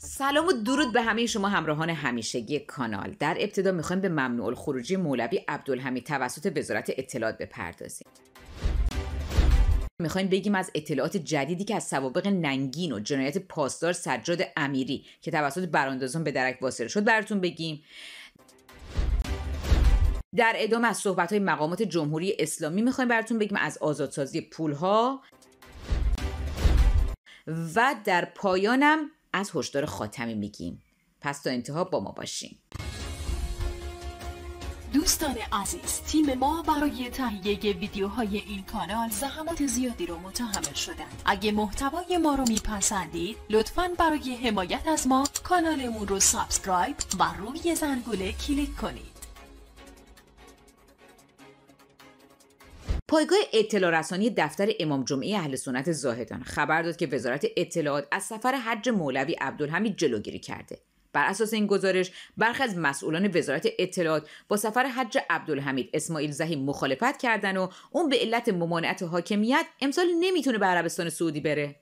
سلام و درود به همه شما همراهان همیشگی کانال در ابتدا میخوایم به ممنوع خروجی مولوی عبدالحمید توسط وزارت اطلاعات بپردازیم میخوایم بگیم از اطلاعات جدیدی که از سوابق ننگین و جنایت پاسدار سجاد امیری که توسط براندازان به درک واصل شد براتون بگیم در ادامه از صحبت های مقامات جمهوری اسلامی میخوایم براتون بگیم از آزادسازی پولها و در پایانم از هشدار خاتمی میگیم پس تا انتها با ما باشیم دوستان عزیز تیم ما برای تهیه ویدیوهای این کانال زحمت زیادی رو متحمل شدند اگه محتوای ما رو میپسندید لطفا برای حمایت از ما کانالمون رو سابسکرایب و روی زنگوله کلیک کنید پایگاه اطلاع رسانی دفتر امام جمعه اهل سنت زاهدان خبر داد که وزارت اطلاعات از سفر حج مولوی عبدالحمید جلوگیری کرده بر اساس این گزارش برخی از مسئولان وزارت اطلاعات با سفر حج عبدالحمید اسماعیل زهی مخالفت کردن و اون به علت ممانعت حاکمیت امسال نمیتونه به عربستان سعودی بره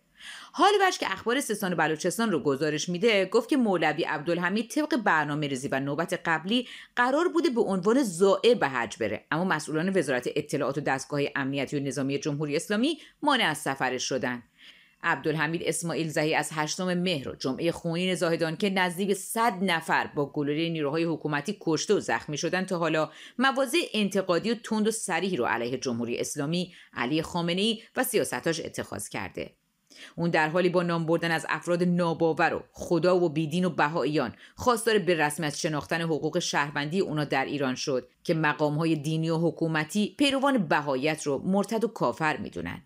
حال وش که اخبار سستان بلوچستان رو گزارش میده گفت که مولوی عبدالحمید طبق برنامه ریزی و نوبت قبلی قرار بوده به عنوان زائر به حج بره اما مسئولان وزارت اطلاعات و دستگاه امنیتی و نظامی جمهوری اسلامی مانع از سفرش شدند عبدالحمید اسماعیل زهی از هشتم مهر و جمعه خونین زاهدان که نزدیک 100 نفر با گلوله نیروهای حکومتی کشته و زخمی شدن تا حالا مواضع انتقادی و تند و سریحی رو علیه جمهوری اسلامی علی خامنه‌ای و سیاستاش اتخاذ کرده اون در حالی با نام بردن از افراد ناباور و خدا و بیدین و بهاییان خواستار به رسمیت شناختن حقوق شهروندی اونا در ایران شد که های دینی و حکومتی پیروان بهاییت رو مرتد و کافر میدونن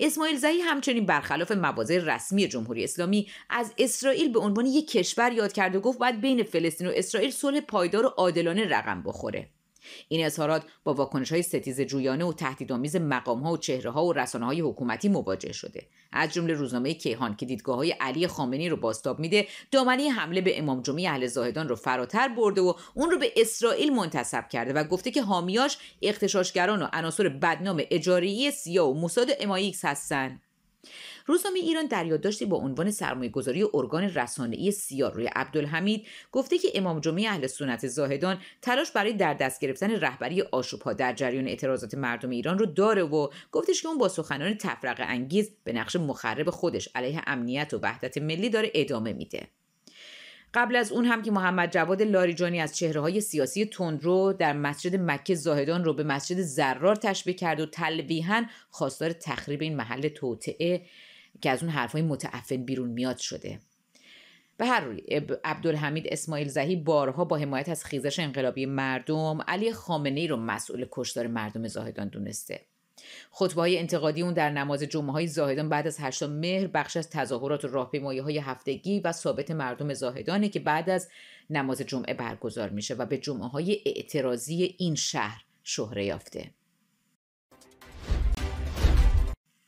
اسماعیل زهی همچنین برخلاف مواضع رسمی جمهوری اسلامی از اسرائیل به عنوان یک کشور یاد کرد و گفت باید بین فلسطین و اسرائیل صلح پایدار و عادلانه رقم بخوره این اظهارات با واکنش های ستیز جویانه و تهدیدآمیز مقام ها و چهره ها و رسانه های حکومتی مواجه شده از جمله روزنامه کیهان که دیدگاه های علی خامنی رو باستاب میده دامنه حمله به امام جمعه اهل زاهدان رو فراتر برده و اون رو به اسرائیل منتسب کرده و گفته که حامیاش اختشاشگران و عناصر بدنام اجاری سیا و موساد امایکس هستند روزنامه ایران در یادداشتی با عنوان سرمایه گذاری ارگان ای سیار روی عبدالحمید گفته که امام جمعه اهل سنت زاهدان تلاش برای در دست گرفتن رهبری آشوبها در جریان اعتراضات مردم ایران رو داره و گفتش که اون با سخنان تفرق انگیز به نقش مخرب خودش علیه امنیت و وحدت ملی داره ادامه میده قبل از اون هم که محمد جواد لاریجانی از چهره های سیاسی تندرو در مسجد مکه زاهدان رو به مسجد زرار تشبیه کرد و تلویحا خواستار تخریب این محل توطعه که از اون حرفای متعفن بیرون میاد شده به هر روی عبدالحمید اسماعیل زهی بارها با حمایت از خیزش انقلابی مردم علی خامنه ای رو مسئول کشدار مردم زاهدان دونسته خطبه های انتقادی اون در نماز جمعه های زاهدان بعد از 8 مهر بخش از تظاهرات و راهپیمایی های هفتگی و ثابت مردم زاهدانه که بعد از نماز جمعه برگزار میشه و به جمعه های اعتراضی این شهر شهره یافته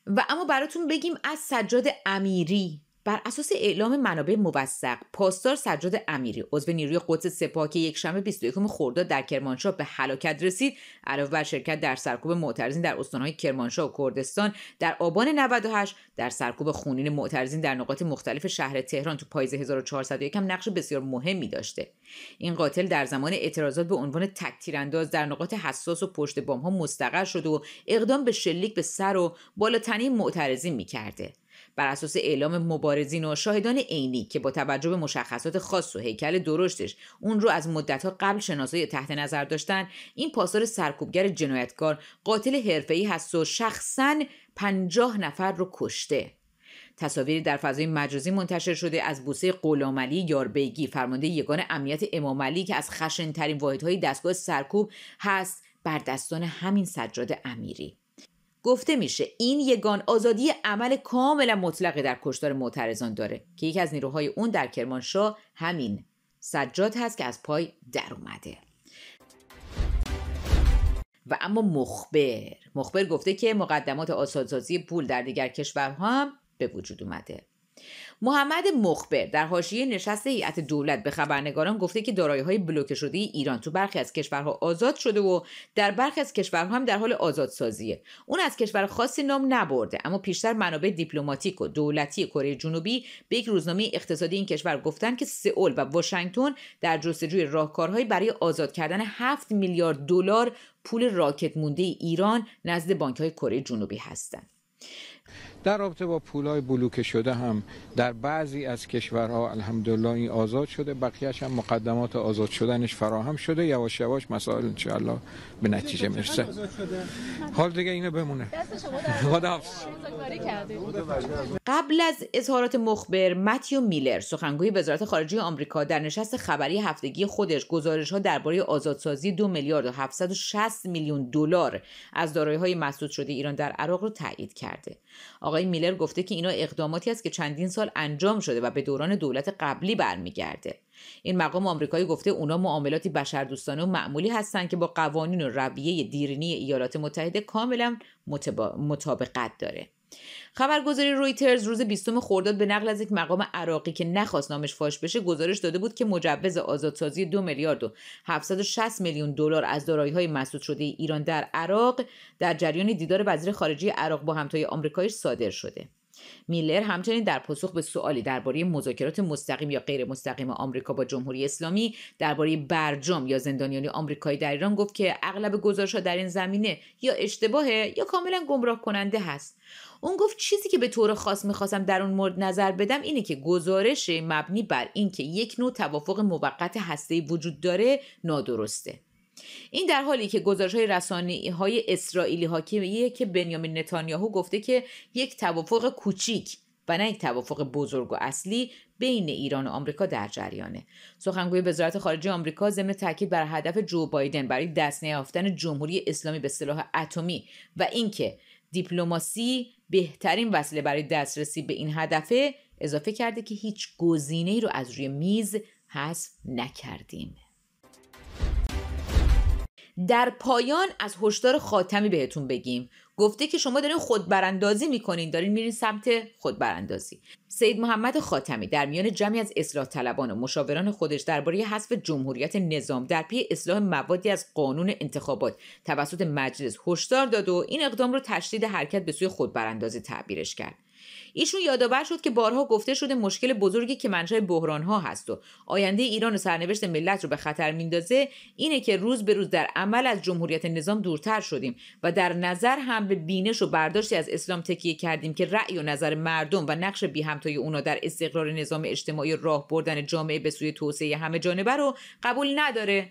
و اما براتون بگیم از سجاد امیری بر اساس اعلام منابع موثق پاسدار سجاد امیری عضو نیروی قدس سپاه که یکشنبه 21 خرداد در کرمانشاه به هلاکت رسید علاوه بر شرکت در سرکوب معترضین در استانهای کرمانشاه و کردستان در آبان 98 در سرکوب خونین معترضین در نقاط مختلف شهر تهران تو پاییز 1401 هم نقش بسیار مهمی داشته این قاتل در زمان اعتراضات به عنوان تکتیرانداز در نقاط حساس و پشت ها مستقر شده و اقدام به شلیک به سر و بالاتنه معترضین میکرده بر اساس اعلام مبارزین و شاهدان عینی که با توجه به مشخصات خاص و هیکل درشتش اون رو از مدتها قبل شناسایی تحت نظر داشتن این پاسار سرکوبگر جنایتکار قاتل حرفه‌ای هست و شخصا پنجاه نفر رو کشته تصاویری در فضای مجازی منتشر شده از بوسه قلاملی یاربیگی فرمانده یگان امنیت امام علی که از خشنترین واحدهای دستگاه سرکوب هست بر دستان همین سجاد امیری گفته میشه این یگان آزادی عمل کاملا مطلقه در کشتار معترضان داره که یکی از نیروهای اون در کرمانشاه همین سجاد هست که از پای در اومده و اما مخبر مخبر گفته که مقدمات آسانسازی پول در دیگر کشورها هم به وجود اومده محمد مخبر در حاشیه نشست هیئت دولت به خبرنگاران گفته که دارایی های بلوکه شده ایران تو برخی از کشورها آزاد شده و در برخی از کشورها هم در حال آزادسازیه اون از کشور خاصی نام نبرده اما پیشتر منابع دیپلماتیک و دولتی کره جنوبی به یک روزنامه اقتصادی این کشور گفتن که سئول و واشنگتن در جستجوی راهکارهایی برای آزاد کردن 7 میلیارد دلار پول راکت مونده ایران نزد بانک های کره جنوبی هستند در رابطه با پولای بلوک شده هم در بعضی از کشورها الحمدلله این آزاد شده بقیهش هم مقدمات آزاد شدنش فراهم شده یواش یواش مسائل انشاءالله به نتیجه میرسه حال دیگه اینه بمونه قبل از اظهارات مخبر متیو میلر سخنگوی وزارت خارجه آمریکا در نشست خبری هفتگی خودش گزارش ها درباره آزادسازی دو میلیارد و 760 میلیون دلار از دارایی های مسدود شده ایران در عراق رو تایید کرده آقای آقای میلر گفته که اینا اقداماتی است که چندین سال انجام شده و به دوران دولت قبلی برمیگرده این مقام آمریکایی گفته اونا معاملاتی بشردوستانه و معمولی هستند که با قوانین و رویه دیرینی ایالات متحده کاملا مطابقت داره خبرگزاری رویترز روز بیستم خرداد به نقل از یک مقام عراقی که نخواست نامش فاش بشه گزارش داده بود که مجوز آزادسازی دو میلیارد و 760 میلیون دلار از های مسدود شده ایران در عراق در جریان دیدار وزیر خارجه عراق با همتای آمریکایی صادر شده میلر همچنین در پاسخ به سوالی درباره مذاکرات مستقیم یا غیر مستقیم آمریکا با جمهوری اسلامی درباره برجام یا زندانیان آمریکایی در ایران گفت که اغلب گزارش‌ها در این زمینه یا اشتباهه یا کاملا گمراه کننده هست اون گفت چیزی که به طور خاص میخواستم در اون مورد نظر بدم اینه که گزارش مبنی بر اینکه یک نوع توافق موقت هسته‌ای وجود داره نادرسته این در حالی که گزارش های رسانی های اسرائیلی حاکمیه که بنیامین نتانیاهو گفته که یک توافق کوچیک و نه یک توافق بزرگ و اصلی بین ایران و آمریکا در جریانه سخنگوی وزارت خارجه آمریکا ضمن تاکید بر هدف جو بایدن برای دست نیافتن جمهوری اسلامی به سلاح اتمی و اینکه دیپلماسی بهترین وسیله برای دسترسی به این هدفه اضافه کرده که هیچ گزینه‌ای رو از روی میز حذف نکردیم در پایان از هشدار خاتمی بهتون بگیم گفته که شما دارین خودبراندازی میکنین دارین میرین سمت خودبراندازی سید محمد خاتمی در میان جمعی از اصلاح طلبان و مشاوران خودش درباره حذف جمهوریت نظام در پی اصلاح موادی از قانون انتخابات توسط مجلس هشدار داد و این اقدام رو تشدید حرکت به سوی خودبراندازی تعبیرش کرد ایشون یادآور شد که بارها گفته شده مشکل بزرگی که منشأ بحران ها هست و آینده ایران و سرنوشت ملت رو به خطر میندازه اینه که روز به روز در عمل از جمهوریت نظام دورتر شدیم و در نظر هم به بینش و برداشتی از اسلام تکیه کردیم که رأی و نظر مردم و نقش بی همتای اونا در استقرار نظام اجتماعی راه بردن جامعه به سوی توسعه همه جانبه رو قبول نداره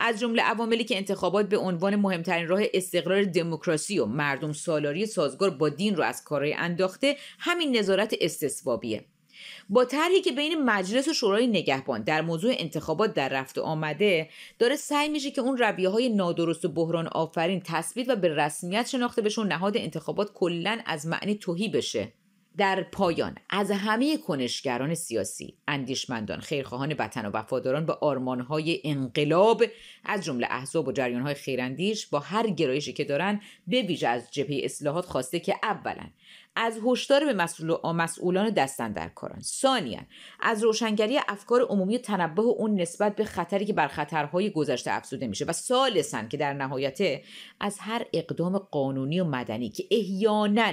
از جمله عواملی که انتخابات به عنوان مهمترین راه استقرار دموکراسی و مردم سالاری سازگار با دین رو از کارای انداخته همین نظارت استثوابیه با طرحی که بین مجلس و شورای نگهبان در موضوع انتخابات در رفته آمده داره سعی میشه که اون رویه های نادرست و بحران آفرین تثبیت و به رسمیت شناخته و نهاد انتخابات کلا از معنی توهی بشه در پایان از همه کنشگران سیاسی اندیشمندان خیرخواهان وطن و وفاداران به آرمانهای انقلاب از جمله احزاب و جریانهای خیراندیش با هر گرایشی که دارند به ویژه از جبهه اصلاحات خواسته که اولا از هشدار به مسئولان دستاندرکاران ثانیا از روشنگری افکار عمومی و تنبه اون نسبت به خطری که بر خطرهای گذشته افزوده میشه و ثالثا که در نهایت از هر اقدام قانونی و مدنی که احیانا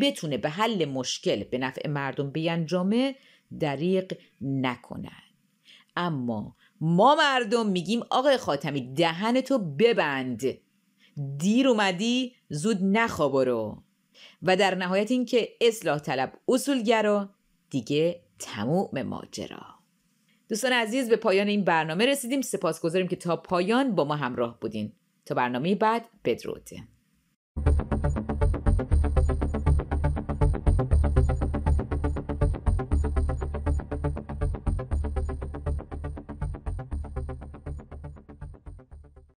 بتونه به حل مشکل به نفع مردم بینجامه دریق نکنن اما ما مردم میگیم آقای خاتمی دهن تو ببند دیر اومدی زود نخوا برو و در نهایت اینکه اصلاح طلب اصولگرا دیگه تموم ماجرا دوستان عزیز به پایان این برنامه رسیدیم سپاسگزاریم که تا پایان با ما همراه بودین تا برنامه بعد بدروده